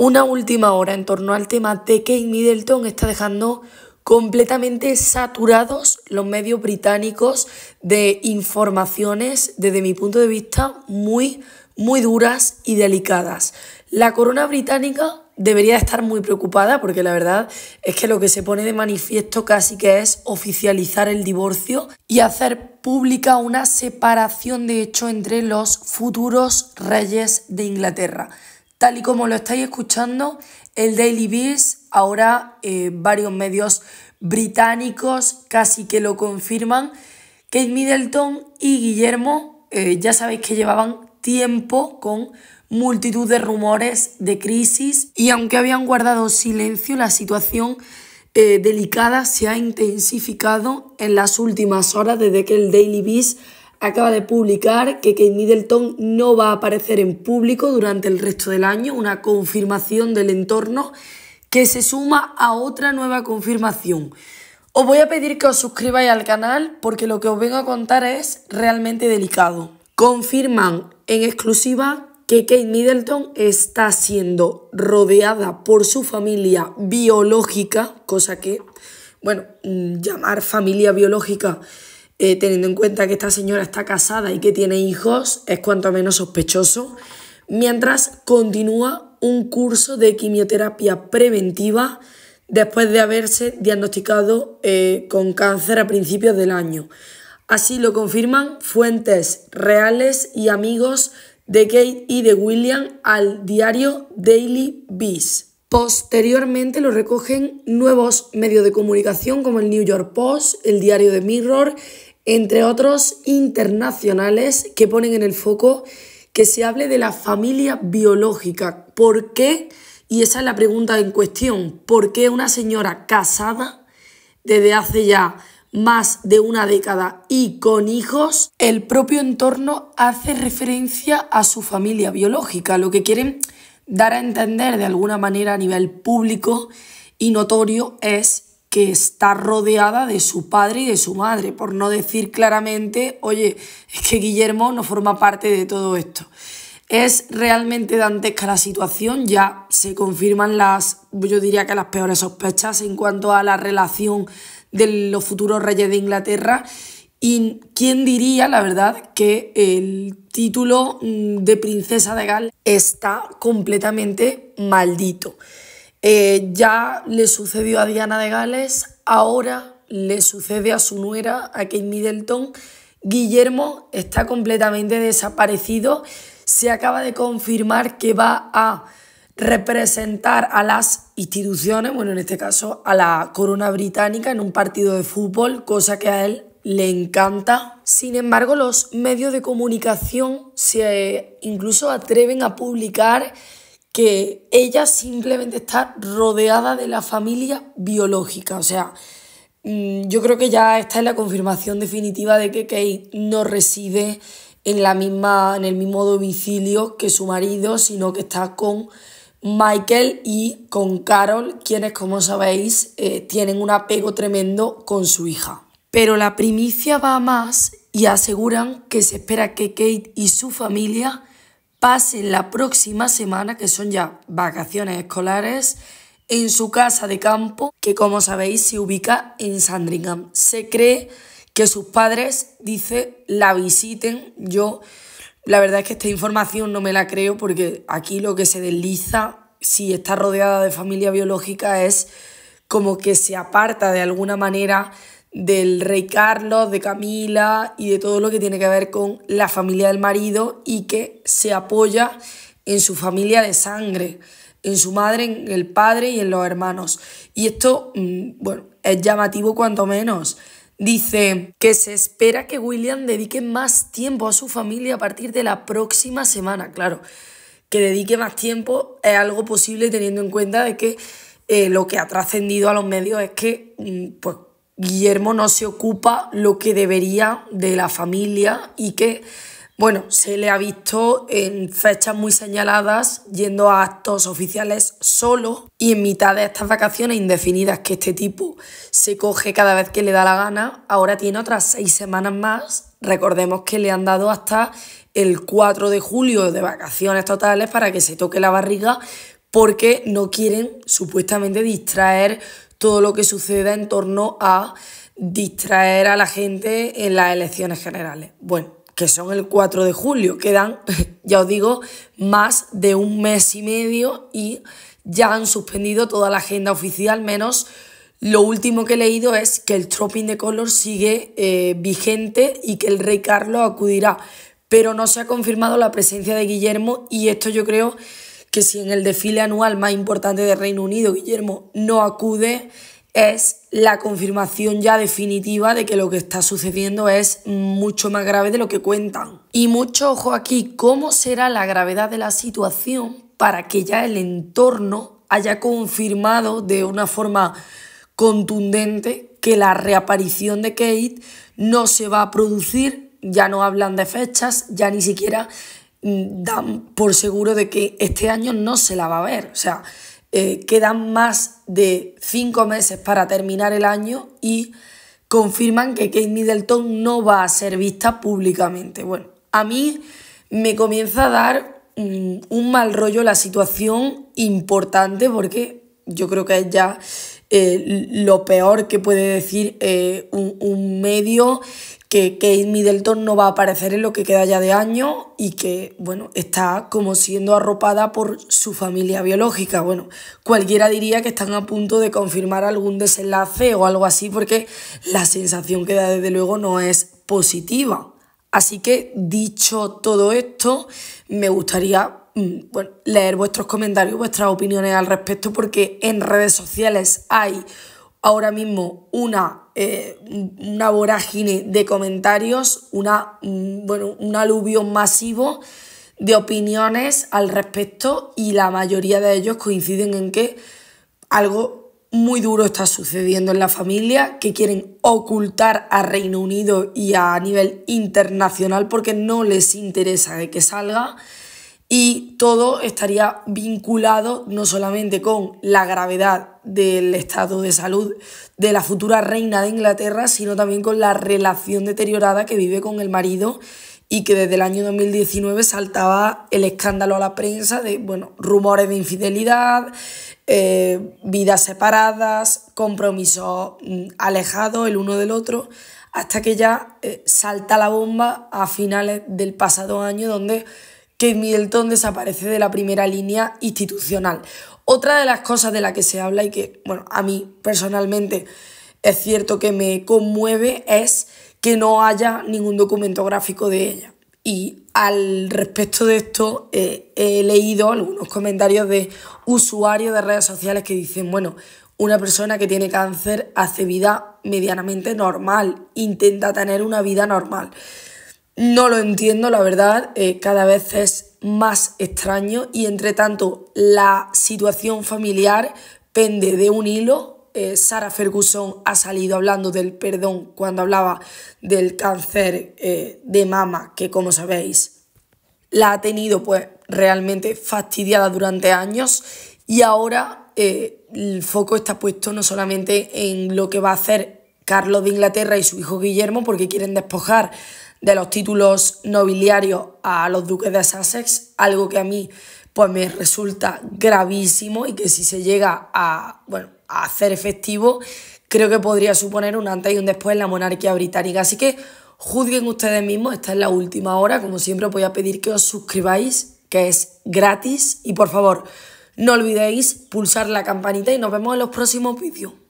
Una última hora en torno al tema de Kate Middleton está dejando completamente saturados los medios británicos de informaciones, desde mi punto de vista, muy, muy duras y delicadas. La corona británica debería estar muy preocupada porque la verdad es que lo que se pone de manifiesto casi que es oficializar el divorcio y hacer pública una separación de hecho entre los futuros reyes de Inglaterra. Tal y como lo estáis escuchando, el Daily Beast, ahora eh, varios medios británicos casi que lo confirman, Kate Middleton y Guillermo eh, ya sabéis que llevaban tiempo con multitud de rumores de crisis y aunque habían guardado silencio, la situación eh, delicada se ha intensificado en las últimas horas desde que el Daily Beast acaba de publicar que Kate Middleton no va a aparecer en público durante el resto del año, una confirmación del entorno que se suma a otra nueva confirmación. Os voy a pedir que os suscribáis al canal porque lo que os vengo a contar es realmente delicado. Confirman en exclusiva que Kate Middleton está siendo rodeada por su familia biológica, cosa que, bueno, mm, llamar familia biológica eh, teniendo en cuenta que esta señora está casada y que tiene hijos, es cuanto menos sospechoso, mientras continúa un curso de quimioterapia preventiva después de haberse diagnosticado eh, con cáncer a principios del año. Así lo confirman fuentes reales y amigos de Kate y de William al diario Daily Beast. Posteriormente lo recogen nuevos medios de comunicación como el New York Post, el diario de Mirror entre otros internacionales que ponen en el foco que se hable de la familia biológica. ¿Por qué? Y esa es la pregunta en cuestión. ¿Por qué una señora casada desde hace ya más de una década y con hijos, el propio entorno hace referencia a su familia biológica, lo que quieren dar a entender de alguna manera a nivel público y notorio es que está rodeada de su padre y de su madre, por no decir claramente, oye, es que Guillermo no forma parte de todo esto. Es realmente dantesca la situación, ya se confirman las, yo diría que las peores sospechas en cuanto a la relación de los futuros reyes de Inglaterra. Y quién diría, la verdad, que el título mm, de princesa de Gal está completamente maldito. Eh, ya le sucedió a Diana de Gales, ahora le sucede a su nuera, a Kate Middleton. Guillermo está completamente desaparecido. Se acaba de confirmar que va a representar a las instituciones, bueno, en este caso a la corona británica en un partido de fútbol, cosa que a él le encanta. Sin embargo, los medios de comunicación se incluso atreven a publicar que ella simplemente está rodeada de la familia biológica. O sea, mm, yo creo que ya está en la confirmación definitiva de que Kate no reside en, la misma, en el mismo domicilio que su marido, sino que está con Michael y con Carol, quienes, como sabéis, eh, tienen un apego tremendo con su hija. Pero la primicia va más y aseguran que se espera que Kate y su familia pase la próxima semana, que son ya vacaciones escolares, en su casa de campo, que como sabéis se ubica en Sandringham. Se cree que sus padres, dice, la visiten. Yo, la verdad es que esta información no me la creo porque aquí lo que se desliza, si está rodeada de familia biológica, es como que se aparta de alguna manera del rey Carlos, de Camila y de todo lo que tiene que ver con la familia del marido y que se apoya en su familia de sangre, en su madre, en el padre y en los hermanos. Y esto, mm, bueno, es llamativo cuanto menos. Dice que se espera que William dedique más tiempo a su familia a partir de la próxima semana, claro. Que dedique más tiempo es algo posible teniendo en cuenta de que eh, lo que ha trascendido a los medios es que mm, pues, Guillermo no se ocupa lo que debería de la familia y que, bueno, se le ha visto en fechas muy señaladas yendo a actos oficiales solo y en mitad de estas vacaciones indefinidas que este tipo se coge cada vez que le da la gana, ahora tiene otras seis semanas más. Recordemos que le han dado hasta el 4 de julio de vacaciones totales para que se toque la barriga porque no quieren supuestamente distraer todo lo que suceda en torno a distraer a la gente en las elecciones generales. Bueno, que son el 4 de julio, quedan, ya os digo, más de un mes y medio y ya han suspendido toda la agenda oficial, menos lo último que he leído es que el Tropping de Color sigue eh, vigente y que el rey Carlos acudirá, pero no se ha confirmado la presencia de Guillermo y esto yo creo que si en el desfile anual más importante de Reino Unido Guillermo no acude, es la confirmación ya definitiva de que lo que está sucediendo es mucho más grave de lo que cuentan. Y mucho ojo aquí, ¿cómo será la gravedad de la situación para que ya el entorno haya confirmado de una forma contundente que la reaparición de Kate no se va a producir? Ya no hablan de fechas, ya ni siquiera dan por seguro de que este año no se la va a ver. O sea, eh, quedan más de cinco meses para terminar el año y confirman que Kate Middleton no va a ser vista públicamente. Bueno, a mí me comienza a dar mm, un mal rollo la situación importante porque yo creo que es ya eh, lo peor que puede decir eh, un, un medio que Kate Middleton no va a aparecer en lo que queda ya de año y que, bueno, está como siendo arropada por su familia biológica. Bueno, cualquiera diría que están a punto de confirmar algún desenlace o algo así porque la sensación que da desde luego no es positiva. Así que dicho todo esto, me gustaría mm, leer vuestros comentarios, vuestras opiniones al respecto, porque en redes sociales hay ahora mismo una eh, una vorágine de comentarios, mm, un aluvión masivo de opiniones al respecto y la mayoría de ellos coinciden en que algo muy duro está sucediendo en la familia, que quieren ocultar a Reino Unido y a nivel internacional porque no les interesa que salga y todo estaría vinculado no solamente con la gravedad del estado de salud de la futura reina de Inglaterra, sino también con la relación deteriorada que vive con el marido y que desde el año 2019 saltaba el escándalo a la prensa de bueno, rumores de infidelidad, eh, vidas separadas, compromisos mm, alejados el uno del otro, hasta que ya eh, salta la bomba a finales del pasado año donde que Middleton desaparece de la primera línea institucional. Otra de las cosas de la que se habla y que, bueno, a mí personalmente es cierto que me conmueve es que no haya ningún documento gráfico de ella. Y al respecto de esto eh, he leído algunos comentarios de usuarios de redes sociales que dicen, bueno, una persona que tiene cáncer hace vida medianamente normal, intenta tener una vida normal. No lo entiendo, la verdad, eh, cada vez es más extraño y entre tanto la situación familiar pende de un hilo. Eh, Sara Ferguson ha salido hablando del perdón cuando hablaba del cáncer eh, de mama, que como sabéis la ha tenido pues realmente fastidiada durante años y ahora eh, el foco está puesto no solamente en lo que va a hacer Carlos de Inglaterra y su hijo Guillermo porque quieren despojar de los títulos nobiliarios a los duques de Sussex, algo que a mí pues me resulta gravísimo y que si se llega a, bueno, a hacer efectivo, creo que podría suponer un antes y un después en la monarquía británica. Así que juzguen ustedes mismos, esta es la última hora, como siempre os voy a pedir que os suscribáis, que es gratis, y por favor, no olvidéis pulsar la campanita y nos vemos en los próximos vídeos.